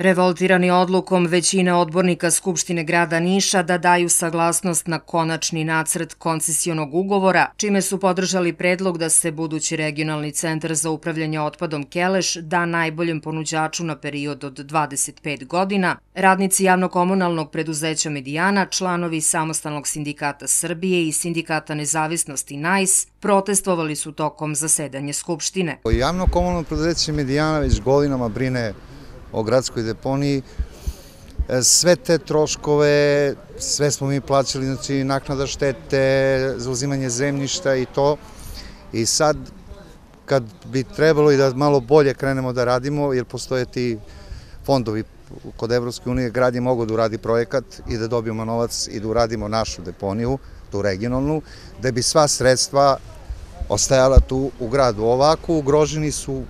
Revoltirani odlukom većina odbornika Skupštine grada Niša da daju saglasnost na konačni nacrt koncesijonog ugovora, čime su podržali predlog da se budući regionalni centar za upravljanje otpadom Keleš da najboljem ponuđaču na period od 25 godina, radnici javnokomunalnog preduzeća Medijana, članovi Samostalnog sindikata Srbije i Sindikata nezavisnosti NAIS protestovali su tokom zasedanje Skupštine. Javnokomunalno preduzeće Medijana već godinama brine o gradskoj deponiji. E, sve te troškove, sve smo mi plaćali, znači naknada štete, zauzimanje zemljišta i to. I sad, kad bi trebalo i da malo bolje krenemo da radimo, jer postoje ti fondovi kod Evropske unije, grad je mogo da uradi projekat i da dobijemo novac i da uradimo našu deponiju, tu regionalnu, da bi sva sredstva ostajala tu u gradu. Ovako ugroženi su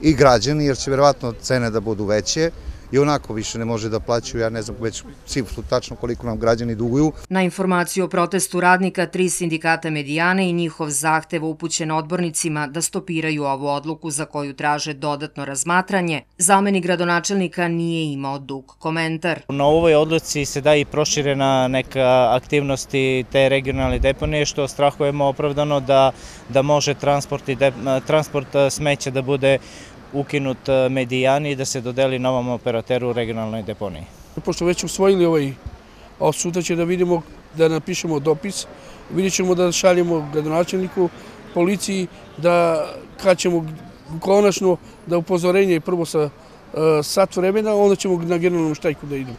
i građani, jer će verovatno cene da budu veće, i onako više ne može da plaćaju, ja ne znam već cifru tačno koliko nam građani duguju. Na informaciju o protestu radnika tri sindikata Medijane i njihov zahtev upućen odbornicima da stopiraju ovu odluku za koju traže dodatno razmatranje, zameni gradonačelnika nije imao dug komentar. Na ovoj odluci se da i proširena neka aktivnosti te regionalne deponije, što strahujemo opravdano da, da može transport, i transport eh, smeća da bude ukinut eh, medijani i da se dodeli novom operateru u regionalnoj deponiji. Pošto već usvojili ovaj osuda će da vidimo, da napišemo dopis, vidjet ćemo da šaljemo gradonačelniku, policiji, da kad ćemo konačno da upozorenje prvo sa eh, sat vremena, onda ćemo na generalnom štajku da idemo.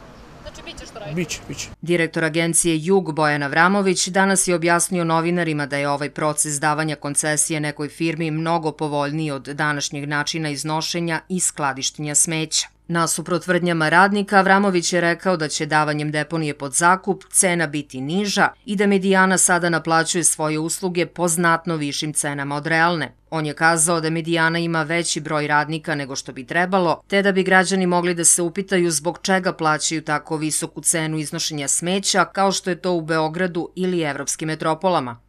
Biće, biće. Direktor agencije Jug Bojan Avramović danas je objasnio novinarima da je ovaj proces davanja koncesije nekoj firmi mnogo povoljniji od današnjeg načina iznošenja i skladištenja smeća. Nasuprot tvrdnjama radnika, Avramović je rekao da će davanjem deponije pod zakup cena biti niža i da Medijana sada naplaćuje svoje usluge po znatno višim cenama od realne. On je kazao da Medijana ima veći broj radnika nego što bi trebalo, te da bi građani mogli da se upitaju zbog čega plaćaju tako visoku cenu iznošenja smeća kao što je to u Beogradu ili evropskim metropolama.